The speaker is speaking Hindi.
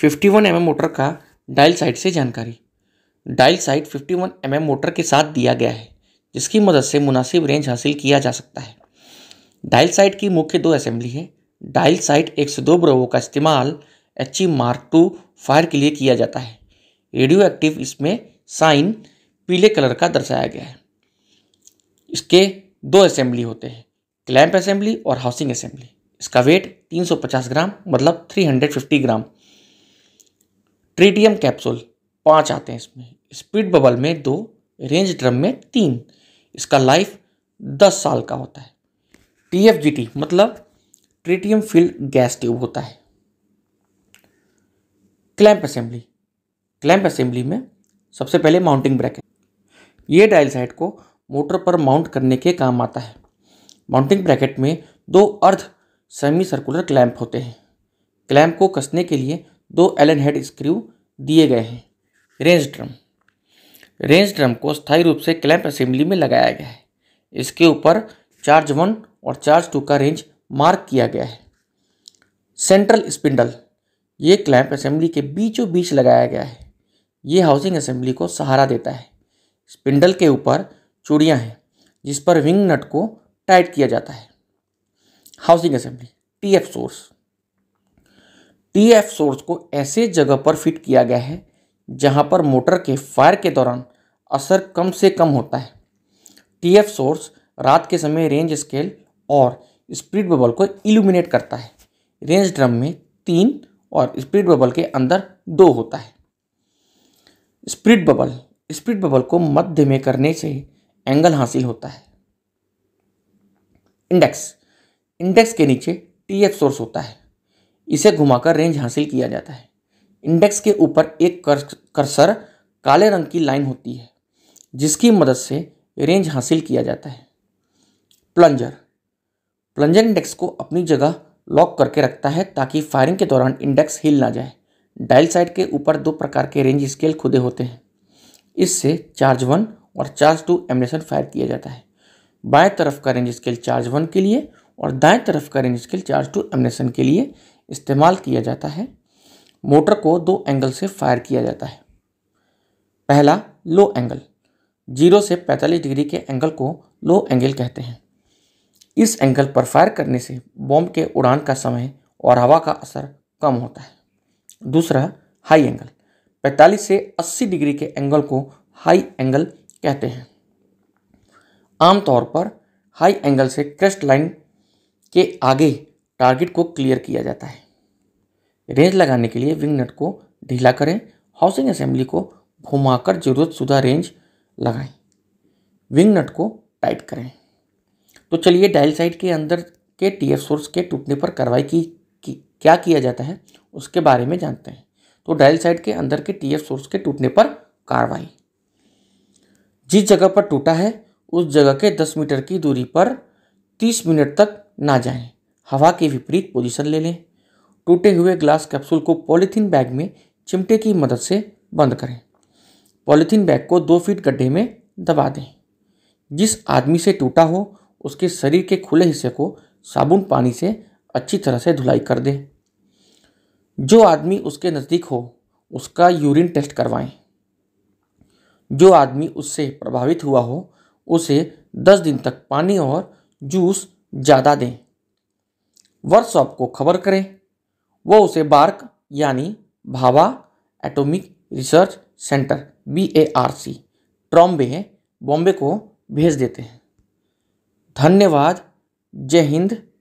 51 वन mm मोटर का डायल साइट से जानकारी dial sight 51 one mm motor के साथ दिया गया है जिसकी मदद से मुनासिब रेंज हासिल किया जा सकता है डायल साइट की मुख्य दो असेंबली है डायल साइट एक दो ब्रोवो का इस्तेमाल एच मार्क टू फायर के लिए किया जाता है रेडियो एक्टिव इसमें साइन पीले कलर का दर्शाया गया है इसके दो असेंबली होते हैं क्लैम्प असेंबली और हाउसिंग असेंबली इसका वेट 350 ग्राम मतलब 350 ग्राम ट्रीटियम कैप्सूल पाँच आते हैं इसमें स्पीड बबल में दो रेंज ड्रम में तीन इसका लाइफ दस साल का होता है टी मतलब ट्रीटियम फील्ड गैस ट्यूब होता है क्लैंप असेंबली क्लैंप असेंबली में सबसे पहले माउंटिंग ब्रैकेट ये डायल साइड को मोटर पर माउंट करने के काम आता है माउंटिंग ब्रैकेट में दो अर्ध सेमी सर्कुलर क्लैंप होते हैं क्लैम्प को कसने के लिए दो एलन हेड स्क्रू दिए गए हैं रेंज ड्रम रेंज ड्रम को स्थायी रूप से क्लैंप असेंबली में लगाया गया है इसके ऊपर चार्ज वन और चार्ज टू का रेंज मार्क किया गया है सेंट्रल स्पिंडल ये क्लैंप असेंबली के बीचों बीच लगाया गया है ये हाउसिंग असेंबली को सहारा देता है स्पिंडल के ऊपर चूड़ियाँ हैं जिस पर विंग नट को टाइट किया जाता है housing assembly T F source T F e source को ऐसे जगह पर फिट किया गया है जहां पर मोटर के फायर के दौरान असर कम से कम होता है टीएफ सोर्स रात के समय रेंज स्केल और स्प्रिट बबल को इल्यूमिनेट करता है रेंज ड्रम में तीन और स्प्रिट बबल के अंदर दो होता है स्प्रिट बबल स्प्रिट बबल को मध्य में करने से एंगल हासिल होता है इंडेक्स इंडेक्स के नीचे टी एफ सोर्स होता है इसे घुमाकर रेंज हासिल किया जाता है इंडेक्स के ऊपर एक कर्सर काले रंग की लाइन होती है जिसकी मदद से रेंज हासिल किया जाता है प्लंजर प्लंजर इंडेक्स को अपनी जगह लॉक करके रखता है ताकि फायरिंग के दौरान इंडेक्स हिल ना जाए डायल साइड के ऊपर दो प्रकार के रेंज स्केल खुदे होते हैं इससे चार्ज वन और चार्ज टू एमनेशन फायर किया जाता है बाएं तरफ का रेंज स्केल चार्ज वन के लिए और दाएं तरफ का range scale charge two ammunition के लिए इस्तेमाल किया जाता है मोटर को दो एंगल से फायर किया जाता है पहला लो एंगल जीरो से 45 डिग्री के एंगल को लो एंगल कहते हैं इस एंगल पर फायर करने से बॉम्ब के उड़ान का समय और हवा का असर कम होता है दूसरा हाई एंगल 45 से 80 डिग्री के एंगल को हाई एंगल कहते हैं आमतौर पर हाई एंगल से क्रेस्ट लाइन के आगे टारगेट को क्लियर किया जाता है रेंज लगाने के लिए विंग नट को ढीला करें हाउसिंग असेंबली को घुमाकर ज़रूरतशुदा रेंज लगाएं विंग नट को टाइट करें तो चलिए डायल साइड के अंदर के टीएफ सोर्स के टूटने पर कार्रवाई की, की क्या किया जाता है उसके बारे में जानते हैं तो डायल साइड के अंदर के टीएफ सोर्स के टूटने पर कार्रवाई जिस जगह पर टूटा है उस जगह के 10 मीटर की दूरी पर 30 मिनट तक ना जाएं हवा की विपरीत पोजीशन ले लें टूटे हुए ग्लास कैप्सूल को पॉलीथीन बैग में चिमटे की मदद से बंद करें पॉलीथीन बैग को दो फीट गड्ढे में दबा दें जिस आदमी से टूटा हो उसके शरीर के खुले हिस्से को साबुन पानी से अच्छी तरह से धुलाई कर दें जो आदमी उसके नज़दीक हो उसका यूरिन टेस्ट करवाएं जो आदमी उससे प्रभावित हुआ हो उसे 10 दिन तक पानी और जूस ज़्यादा दें वर्कशॉप को खबर करे वो उसे बार्क यानी Bhabha atomic research centre B A R C Trombay Bombay को भेज देते हैं धन्यवाद जय हिंद